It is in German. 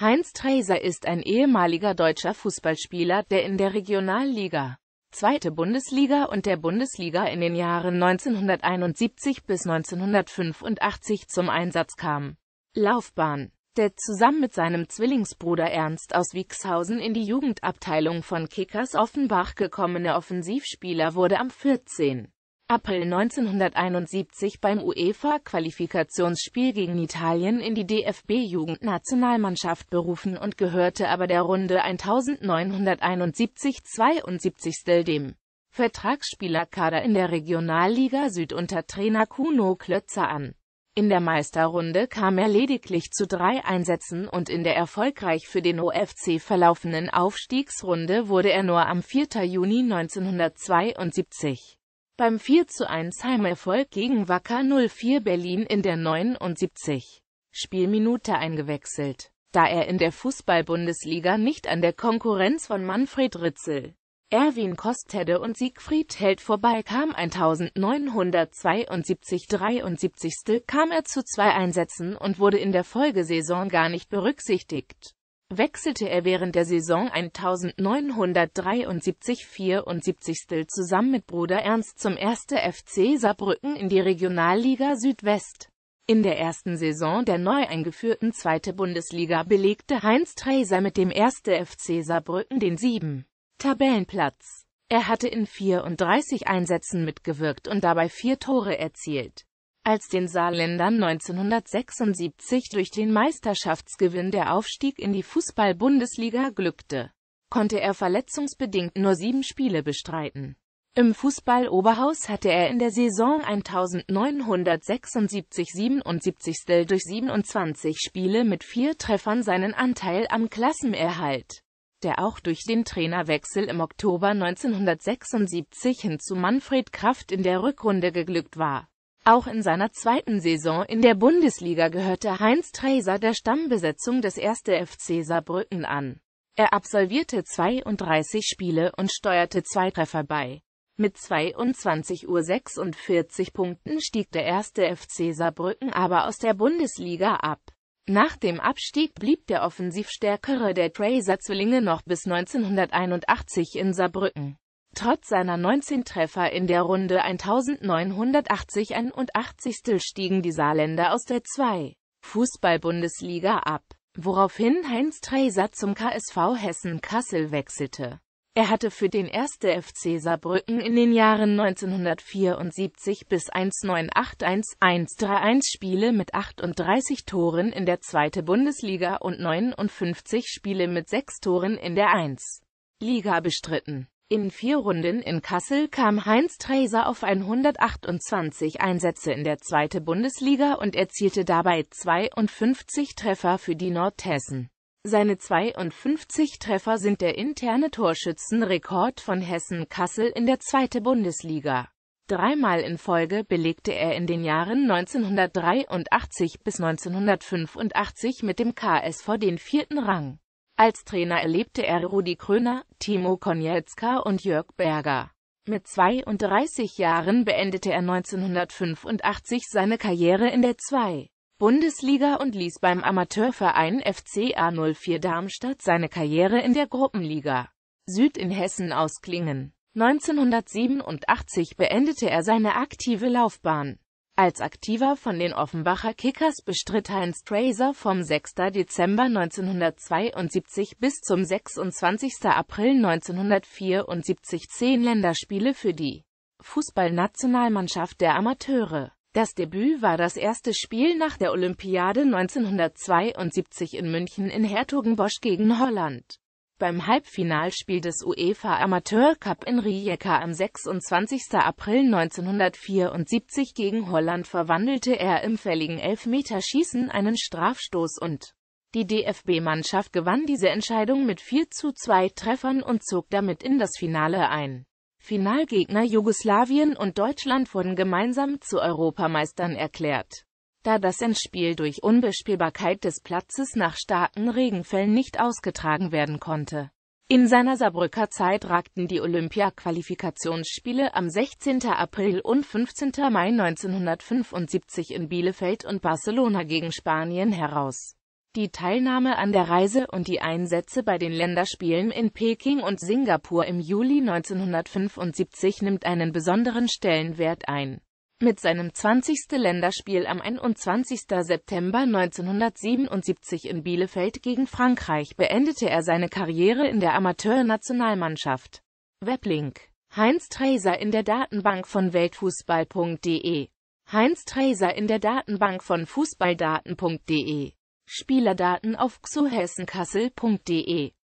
Heinz Treiser ist ein ehemaliger deutscher Fußballspieler, der in der Regionalliga, Zweite Bundesliga und der Bundesliga in den Jahren 1971 bis 1985 zum Einsatz kam. Laufbahn der zusammen mit seinem Zwillingsbruder Ernst aus Wixhausen in die Jugendabteilung von Kickers Offenbach gekommene Offensivspieler wurde am 14. April 1971 beim UEFA-Qualifikationsspiel gegen Italien in die DFB-Jugendnationalmannschaft berufen und gehörte aber der Runde 1971-72 dem Vertragsspielerkader in der Regionalliga Süd unter Trainer Kuno Klötzer an. In der Meisterrunde kam er lediglich zu drei Einsätzen und in der erfolgreich für den OFC verlaufenden Aufstiegsrunde wurde er nur am 4. Juni 1972 beim 4 zu 1 Heimerfolg gegen Wacker 04 Berlin in der 79. Spielminute eingewechselt, da er in der Fußball-Bundesliga nicht an der Konkurrenz von Manfred Ritzel, Erwin Kostede und Siegfried Held vorbeikam 1972 73. kam er zu zwei Einsätzen und wurde in der Folgesaison gar nicht berücksichtigt wechselte er während der Saison 1973-74 zusammen mit Bruder Ernst zum 1. FC Saarbrücken in die Regionalliga Südwest. In der ersten Saison der neu eingeführten 2. Bundesliga belegte Heinz Treiser mit dem 1. FC Saarbrücken den 7. Tabellenplatz. Er hatte in 34 Einsätzen mitgewirkt und dabei vier Tore erzielt als den Saarländern 1976 durch den Meisterschaftsgewinn der Aufstieg in die Fußball-Bundesliga glückte, konnte er verletzungsbedingt nur sieben Spiele bestreiten. Im Fußball-Oberhaus hatte er in der Saison 1976-77 durch 27 Spiele mit vier Treffern seinen Anteil am Klassenerhalt, der auch durch den Trainerwechsel im Oktober 1976 hin zu Manfred Kraft in der Rückrunde geglückt war. Auch in seiner zweiten Saison in der Bundesliga gehörte Heinz Treiser der Stammbesetzung des 1. FC Saarbrücken an. Er absolvierte 32 Spiele und steuerte zwei Treffer bei. Mit 22.46 Uhr Punkten stieg der 1. FC Saarbrücken aber aus der Bundesliga ab. Nach dem Abstieg blieb der offensivstärkere der Tracer-Zwillinge noch bis 1981 in Saarbrücken. Trotz seiner 19 Treffer in der Runde 1980-81 stiegen die Saarländer aus der 2. Fußball-Bundesliga ab, woraufhin Heinz Treiser zum KSV Hessen Kassel wechselte. Er hatte für den 1. FC Saarbrücken in den Jahren 1974 bis 1981-131 Spiele mit 38 Toren in der 2. Bundesliga und 59 Spiele mit 6 Toren in der 1. Liga bestritten. In vier Runden in Kassel kam Heinz Treiser auf 128 Einsätze in der zweiten Bundesliga und erzielte dabei 52 Treffer für die Nordhessen. Seine 52 Treffer sind der interne Torschützenrekord von Hessen Kassel in der zweiten Bundesliga. Dreimal in Folge belegte er in den Jahren 1983 bis 1985 mit dem KSV den vierten Rang. Als Trainer erlebte er Rudi Kröner, Timo Konietzka und Jörg Berger. Mit 32 Jahren beendete er 1985 seine Karriere in der 2. Bundesliga und ließ beim Amateurverein FC a 04 Darmstadt seine Karriere in der Gruppenliga Süd in Hessen ausklingen. 1987 beendete er seine aktive Laufbahn. Als Aktiver von den Offenbacher Kickers bestritt Heinz Traser vom 6. Dezember 1972 bis zum 26. April 1974 zehn Länderspiele für die Fußballnationalmannschaft der Amateure. Das Debüt war das erste Spiel nach der Olympiade 1972 in München in Hertogenbosch gegen Holland. Beim Halbfinalspiel des UEFA Amateur Cup in Rijeka am 26. April 1974 gegen Holland verwandelte er im fälligen Elfmeterschießen einen Strafstoß und die DFB-Mannschaft gewann diese Entscheidung mit 4 zu 2 Treffern und zog damit in das Finale ein. Finalgegner Jugoslawien und Deutschland wurden gemeinsam zu Europameistern erklärt da das Endspiel durch Unbespielbarkeit des Platzes nach starken Regenfällen nicht ausgetragen werden konnte. In seiner Saarbrücker Zeit ragten die Olympia-Qualifikationsspiele am 16. April und 15. Mai 1975 in Bielefeld und Barcelona gegen Spanien heraus. Die Teilnahme an der Reise und die Einsätze bei den Länderspielen in Peking und Singapur im Juli 1975 nimmt einen besonderen Stellenwert ein. Mit seinem 20. Länderspiel am 21. September 1977 in Bielefeld gegen Frankreich beendete er seine Karriere in der Amateurnationalmannschaft. Weblink Heinz Treiser in der Datenbank von weltfußball.de Heinz Treiser in der Datenbank von fußballdaten.de Spielerdaten auf xuhessenkassel.de